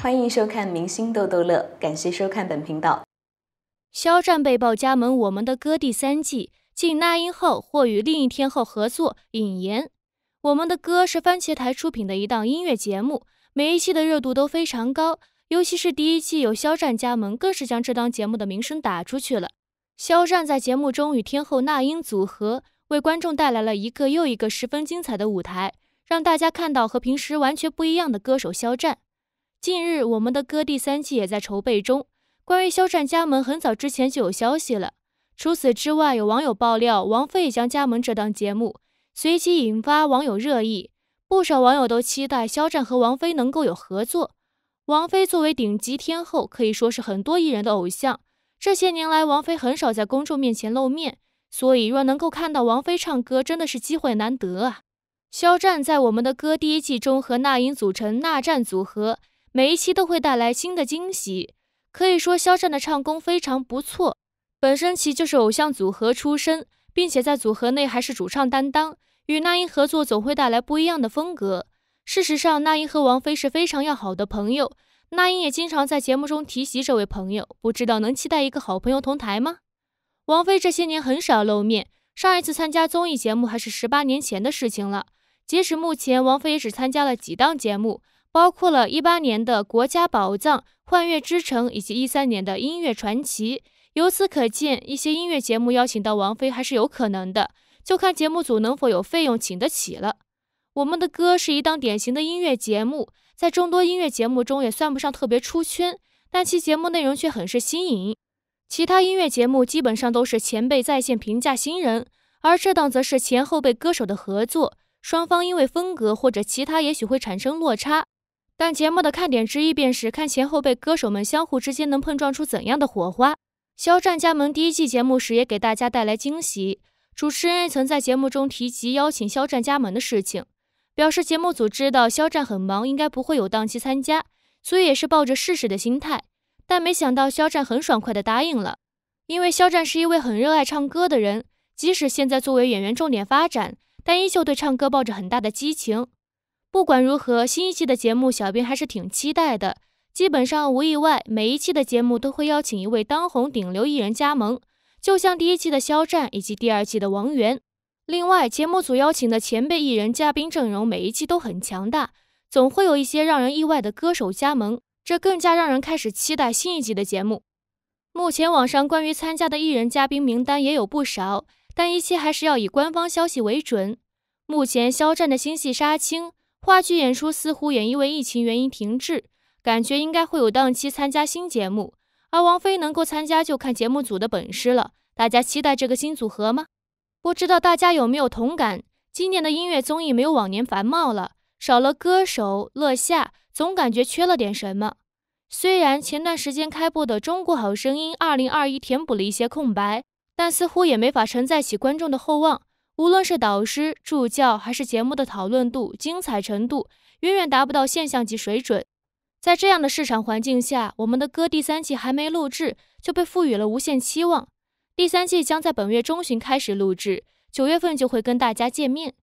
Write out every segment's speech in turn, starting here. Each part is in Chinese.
欢迎收看《明星逗逗乐》，感谢收看本频道。肖战被曝加盟《我们的歌》第三季，进那英后或与另一天后合作引言，《我们的歌》是番茄台出品的一档音乐节目，每一期的热度都非常高，尤其是第一季有肖战加盟，更是将这档节目的名声打出去了。肖战在节目中与天后那英组合，为观众带来了一个又一个十分精彩的舞台。让大家看到和平时完全不一样的歌手肖战。近日，我们的歌第三季也在筹备中。关于肖战加盟，很早之前就有消息了。除此之外，有网友爆料，王菲也将加盟这档节目，随即引发网友热议。不少网友都期待肖战和王菲能够有合作。王菲作为顶级天后，可以说是很多艺人的偶像。这些年来，王菲很少在公众面前露面，所以若能够看到王菲唱歌，真的是机会难得啊！肖战在《我们的歌》第一季中和那英组成“那战”组合，每一期都会带来新的惊喜。可以说，肖战的唱功非常不错。本身其就是偶像组合出身，并且在组合内还是主唱担当，与那英合作总会带来不一样的风格。事实上，那英和王菲是非常要好的朋友，那英也经常在节目中提及这位朋友。不知道能期待一个好朋友同台吗？王菲这些年很少露面，上一次参加综艺节目还是十八年前的事情了。截止目前，王菲也只参加了几档节目，包括了18年的《国家宝藏》《幻乐之城》，以及13年的《音乐传奇》。由此可见，一些音乐节目邀请到王菲还是有可能的，就看节目组能否有费用请得起了。我们的歌是一档典型的音乐节目，在众多音乐节目中也算不上特别出圈，但其节目内容却很是新颖。其他音乐节目基本上都是前辈在线评价新人，而这档则是前后辈歌手的合作。双方因为风格或者其他，也许会产生落差，但节目的看点之一便是看前后辈歌手们相互之间能碰撞出怎样的火花。肖战加盟第一季节目时也给大家带来惊喜，主持人曾在节目中提及邀请肖战加盟的事情，表示节目组知道肖战很忙，应该不会有档期参加，所以也是抱着试试的心态。但没想到肖战很爽快地答应了，因为肖战是一位很热爱唱歌的人，即使现在作为演员重点发展。但依旧对唱歌抱着很大的激情。不管如何，新一季的节目，小编还是挺期待的。基本上无意外，每一期的节目都会邀请一位当红顶流艺人加盟，就像第一期的肖战以及第二季的王源。另外，节目组邀请的前辈艺人嘉宾阵容，每一期都很强大，总会有一些让人意外的歌手加盟，这更加让人开始期待新一季的节目。目前网上关于参加的艺人嘉宾名单也有不少。但一切还是要以官方消息为准。目前，肖战的新戏杀青，话剧演出似乎也因为疫情原因停滞，感觉应该会有档期参加新节目。而王菲能够参加，就看节目组的本事了。大家期待这个新组合吗？不知道大家有没有同感？今年的音乐综艺没有往年繁茂了，少了歌手乐夏，总感觉缺了点什么。虽然前段时间开播的《中国好声音二零二一》填补了一些空白。但似乎也没法承载起观众的厚望，无论是导师、助教，还是节目的讨论度、精彩程度，远远达不到现象级水准。在这样的市场环境下，我们的《歌》第三季还没录制就被赋予了无限期望。第三季将在本月中旬开始录制，九月份就会跟大家见面。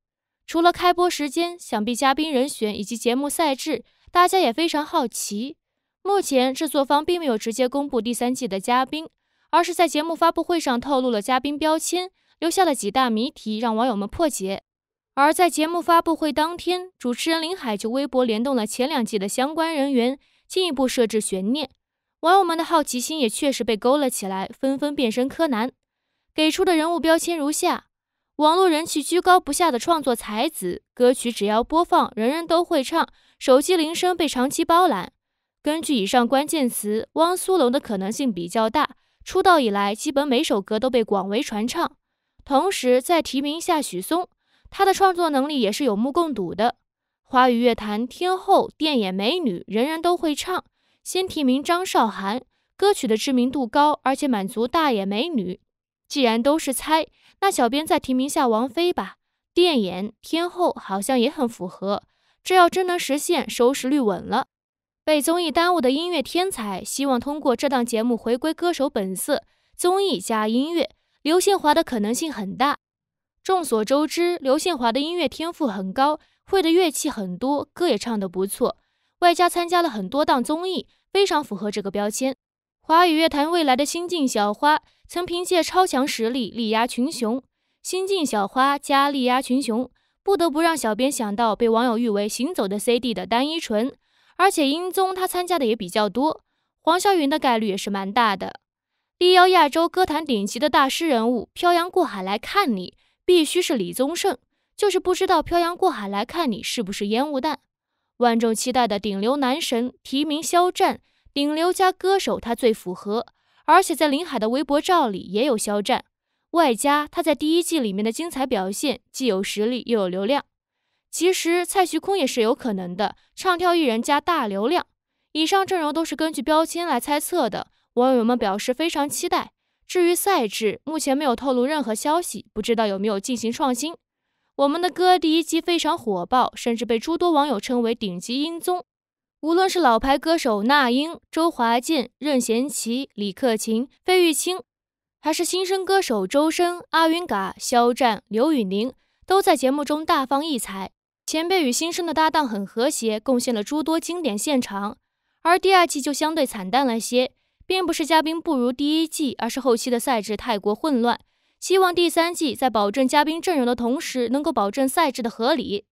除了开播时间，想必嘉宾人选以及节目赛制，大家也非常好奇。目前制作方并没有直接公布第三季的嘉宾。而是在节目发布会上透露了嘉宾标签，留下了几大谜题让网友们破解。而在节目发布会当天，主持人林海就微博联动了前两季的相关人员，进一步设置悬念。网友们的好奇心也确实被勾了起来，纷纷变身柯南，给出的人物标签如下：网络人气居高不下的创作才子，歌曲只要播放人人都会唱，手机铃声被长期包揽。根据以上关键词，汪苏泷的可能性比较大。出道以来，基本每首歌都被广为传唱。同时再提名下许嵩，他的创作能力也是有目共睹的。华语乐坛天后、电眼美女，人人都会唱。先提名张韶涵，歌曲的知名度高，而且满足大眼美女。既然都是猜，那小编再提名下王菲吧。电眼天后好像也很符合。这要真能实现，收视率稳了。被综艺耽误的音乐天才，希望通过这档节目回归歌手本色。综艺加音乐，刘宪华的可能性很大。众所周知，刘宪华的音乐天赋很高，会的乐器很多，歌也唱得不错，外加参加了很多档综艺，非常符合这个标签。华语乐坛未来的新晋小花，曾凭借超强实力力压群雄。新晋小花加力压群雄，不得不让小编想到被网友誉为“行走的 CD” 的单依纯。而且英宗他参加的也比较多，黄霄云的概率也是蛮大的。力邀亚洲歌坛顶级的大师人物漂洋过海来看你，必须是李宗盛，就是不知道漂洋过海来看你是不是烟雾弹。万众期待的顶流男神提名肖战，顶流加歌手他最符合，而且在林海的微博照里也有肖战，外加他在第一季里面的精彩表现，既有实力又有流量。其实蔡徐坤也是有可能的，唱跳艺人加大流量。以上阵容都是根据标签来猜测的，网友们表示非常期待。至于赛制，目前没有透露任何消息，不知道有没有进行创新。我们的歌第一季非常火爆，甚至被诸多网友称为顶级音综。无论是老牌歌手那英、周华健、任贤齐、李克勤、费玉清，还是新生歌手周深、阿云嘎、肖战、刘宇宁，都在节目中大放异彩。前辈与新生的搭档很和谐，贡献了诸多经典现场，而第二季就相对惨淡了些，并不是嘉宾不如第一季，而是后期的赛制太过混乱。希望第三季在保证嘉宾阵容的同时，能够保证赛制的合理。